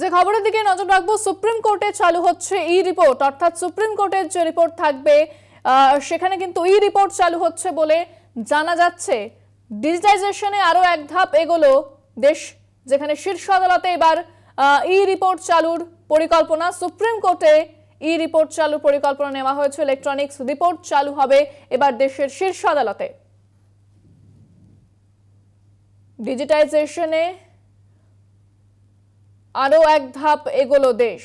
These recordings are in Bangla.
যে খবরের দিকে নজর রাখবো সুপ্রিম কোর্টে চালু হচ্ছে ই রিপোর্ট অর্থাৎ সুপ্রিম কোর্টের যে রিপোর্ট থাকবে সেখানে কিন্তু ই রিপোর্ট চালু হচ্ছে বলে জানা যাচ্ছে ডিজিটাইজেশনে আরও এক ধাপ এগোলো দেশ যেখানে শীর্ষ আদালতে এবার ই রিপোর্ট চালুর পরিকল্পনা সুপ্রিম কোর্টে ই রিপোর্ট চালুর পরিকল্পনা নেওয়া হয়েছে ইলেকট্রনিক্স রিপোর্ট চালু হবে এবার দেশের শীর্ষ আদালতে ডিজিটাইজেশনে আরও এক ধাপ এগোলো দেশ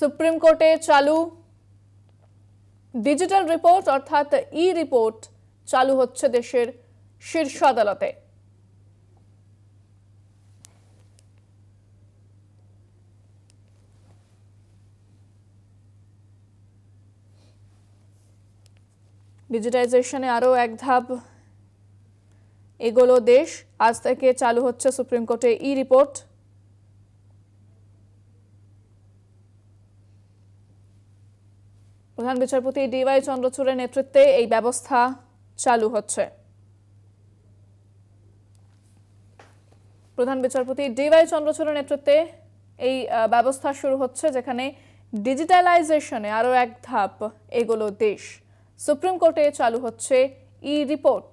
সুপ্রিম কোর্টে চালু ডিজিটাল রিপোর্ট অর্থাৎ ই রিপোর্ট চালু হচ্ছে দেশের শীর্ষ আদালতে ডিজিটাইজেশনে আরও এক ধাপ এগুলো দেশ আজ থেকে চালু হচ্ছে সুপ্রিম কোর্টে ই রিপোর্ট প্রধান বিচারপতি ডিওয়াই চন্দ্রচূড়ের নেতৃত্বে এই ব্যবস্থা চালু হচ্ছে প্রধান বিচারপতি ডিওয়াই চন্দ্রচূড়ের নেতৃত্বে এই ব্যবস্থা শুরু হচ্ছে যেখানে ডিজিটালাইজেশনে আরও এক ধাপ এগুলো দেশ সুপ্রিম কোর্টে চালু হচ্ছে ই রিপোর্ট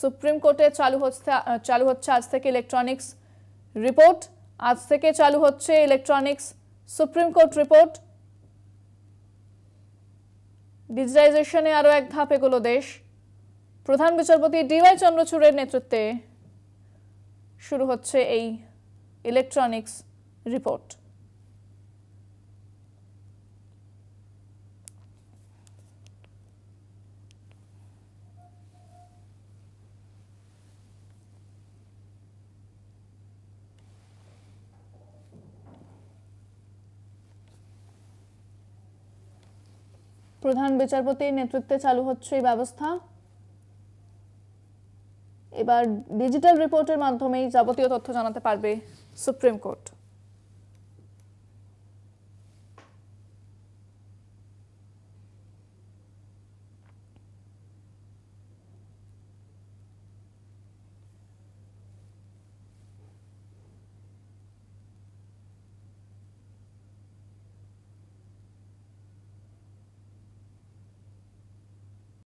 সুপ্রিম কোর্টে চালু হচ্ছে চালু হচ্ছে আজ থেকে ইলেকট্রনিক্স রিপোর্ট আজ থেকে চালু হচ্ছে ইলেকট্রনিক্স সুপ্রিম কোর্ট রিপোর্ট ডিজিটাইজেশনে আরও এক ধাপ এগোলো দেশ প্রধান বিচারপতি ডিওয়াই চন্দ্রচূড়ের নেতৃত্বে শুরু হচ্ছে এই ইলেকট্রনিক্স রিপোর্ট প্রধান বিচারপতির নেতৃত্বে চালু হচ্ছে এই ব্যবস্থা এবার ডিজিটাল রিপোর্টের মাধ্যমেই যাবতীয় তথ্য জানাতে পারবে সুপ্রিম কোর্ট